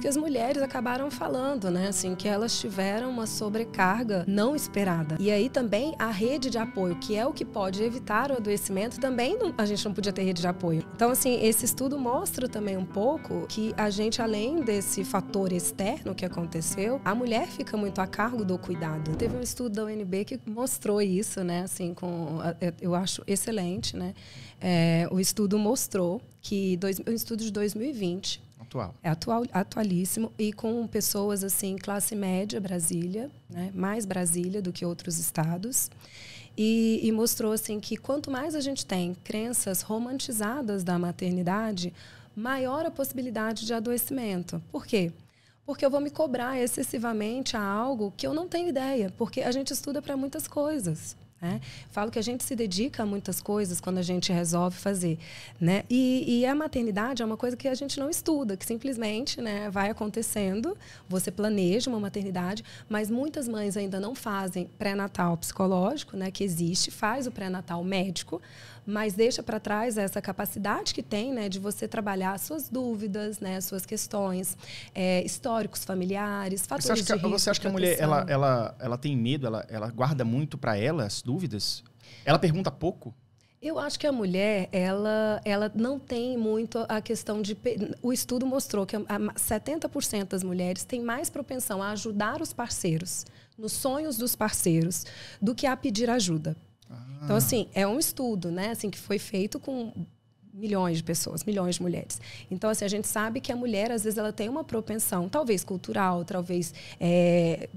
que as mulheres acabaram falando, né? Assim, que elas tiveram uma sobrecarga não esperada. E aí também a rede de apoio, que é o que pode evitar o adoecimento, também não, a gente não podia ter rede de apoio. Então, assim, esse estudo mostra também um pouco que a gente, além desse fator externo que aconteceu, a mulher fica muito a cargo do cuidado. Teve um estudo da UNB que mostrou isso, né? Assim, com, eu acho excelente, né? É, o estudo mostrou que, dois, um estudo de 2020, Atual. É atual, atualíssimo e com pessoas assim, classe média Brasília, né? mais Brasília do que outros estados. E, e mostrou assim que quanto mais a gente tem crenças romantizadas da maternidade, maior a possibilidade de adoecimento. Por quê? Porque eu vou me cobrar excessivamente a algo que eu não tenho ideia, porque a gente estuda para muitas coisas. Né? Falo que a gente se dedica a muitas coisas quando a gente resolve fazer. Né? E, e, a maternidade é uma coisa que a gente não estuda, que simplesmente né, vai acontecendo. Você planeja uma maternidade, mas muitas mães ainda não fazem pré-natal psicológico, né, que existe, faz o pré-natal médico, mas deixa para trás essa capacidade que tem né, de você trabalhar suas dúvidas, né, suas questões, é, históricos familiares, fatores você acha que, de risco. Você acha que a mulher ela, ela, ela tem medo, ela, ela guarda muito para ela dúvidas? Ela pergunta pouco? Eu acho que a mulher, ela, ela não tem muito a questão de. O estudo mostrou que 70% das mulheres têm mais propensão a ajudar os parceiros, nos sonhos dos parceiros, do que a pedir ajuda. Ah. Então, assim, é um estudo, né? Assim, que foi feito com milhões de pessoas, milhões de mulheres. Então, assim, a gente sabe que a mulher, às vezes, ela tem uma propensão, talvez cultural, talvez é,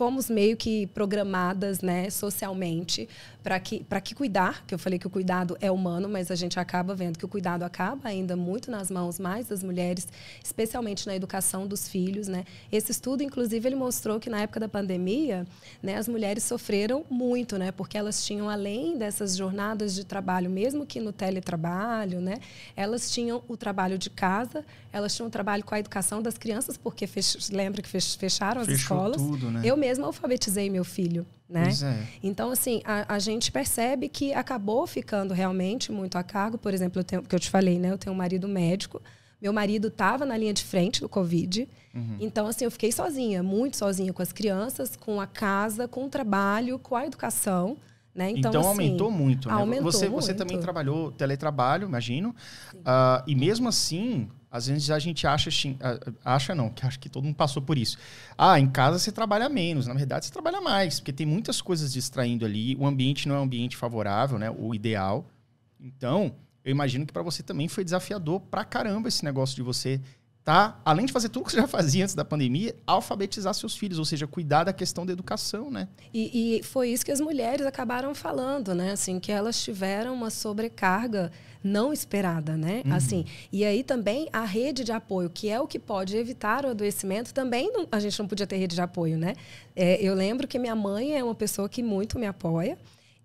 fomos meio que programadas, né, socialmente, para que para que cuidar, que eu falei que o cuidado é humano, mas a gente acaba vendo que o cuidado acaba ainda muito nas mãos mais das mulheres, especialmente na educação dos filhos, né? Esse estudo inclusive ele mostrou que na época da pandemia, né, as mulheres sofreram muito, né, porque elas tinham além dessas jornadas de trabalho, mesmo que no teletrabalho, né, elas tinham o trabalho de casa, elas tinham o trabalho com a educação das crianças, porque fech... lembra que fecharam as Fechou escolas. Tudo, né? Eu mesmo mesma alfabetizei meu filho, né? É. Então, assim, a, a, gente percebe que acabou ficando realmente muito a cargo. Por exemplo, eu tenho, que eu te falei, né? Eu tenho um marido médico. Meu marido estava na linha de frente do Covid. Uhum. Então, assim, eu fiquei sozinha, muito sozinha com as crianças, com a casa, com o trabalho, com a educação. Né? Então, então assim, aumentou muito. Né? Aumentou você, muito. você também trabalhou teletrabalho, imagino. Uh, e mesmo assim, às vezes a gente acha, acha não, que acho que todo mundo passou por isso. Ah, em casa você trabalha menos. Na verdade, você trabalha mais, porque tem muitas coisas distraindo ali. O ambiente não é um ambiente favorável, né? O ideal. Então, eu imagino que para você também foi desafiador pra caramba esse negócio de você tá? Além de fazer tudo que você já fazia antes da pandemia, alfabetizar seus filhos, ou seja, cuidar da questão da educação, né? E, e foi isso que as mulheres acabaram falando, né? Assim, que elas tiveram uma sobrecarga não esperada, né? Uhum. Assim, e aí também a rede de apoio, que é o que pode evitar o adoecimento, também não, a gente não podia ter rede de apoio, né? É, eu lembro que minha mãe é uma pessoa que muito me apoia.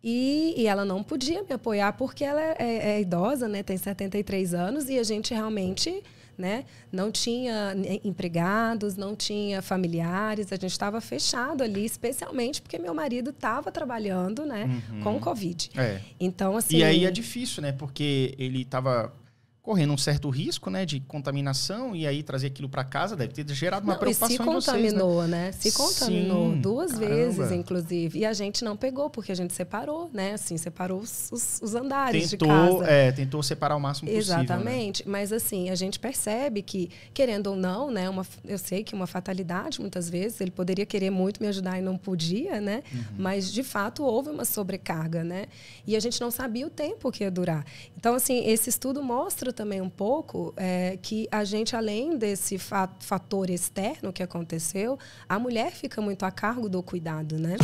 E, e, ela não podia me apoiar porque ela é, é, é idosa, né? Tem 73 anos e a gente realmente né? Não tinha empregados, não tinha familiares, a gente estava fechado ali, especialmente porque meu marido estava trabalhando, né, uhum. com Covid. É. Então assim. E aí assim é difícil, né? Porque ele estava correndo um certo risco, né, de contaminação e aí trazer aquilo para casa deve ter gerado uma não, preocupação e se contaminou, vocês, né? né? Se contaminou Sim, duas caramba. vezes, inclusive, e a gente não pegou porque a gente separou, né? Assim, separou os, os, os andares tentou, de casa. É, tentou separar o máximo possível. Né? Exatamente, né? mas assim a gente percebe que querendo ou não, né, uma, eu sei que uma fatalidade muitas vezes ele poderia querer muito me ajudar e não podia, né? Uhum. Mas de fato houve uma sobrecarga, né? E a gente não sabia o tempo que ia durar. Então assim esse estudo mostra também um pouco é, que a gente, além desse fator externo que aconteceu, a mulher fica muito a cargo do cuidado, né?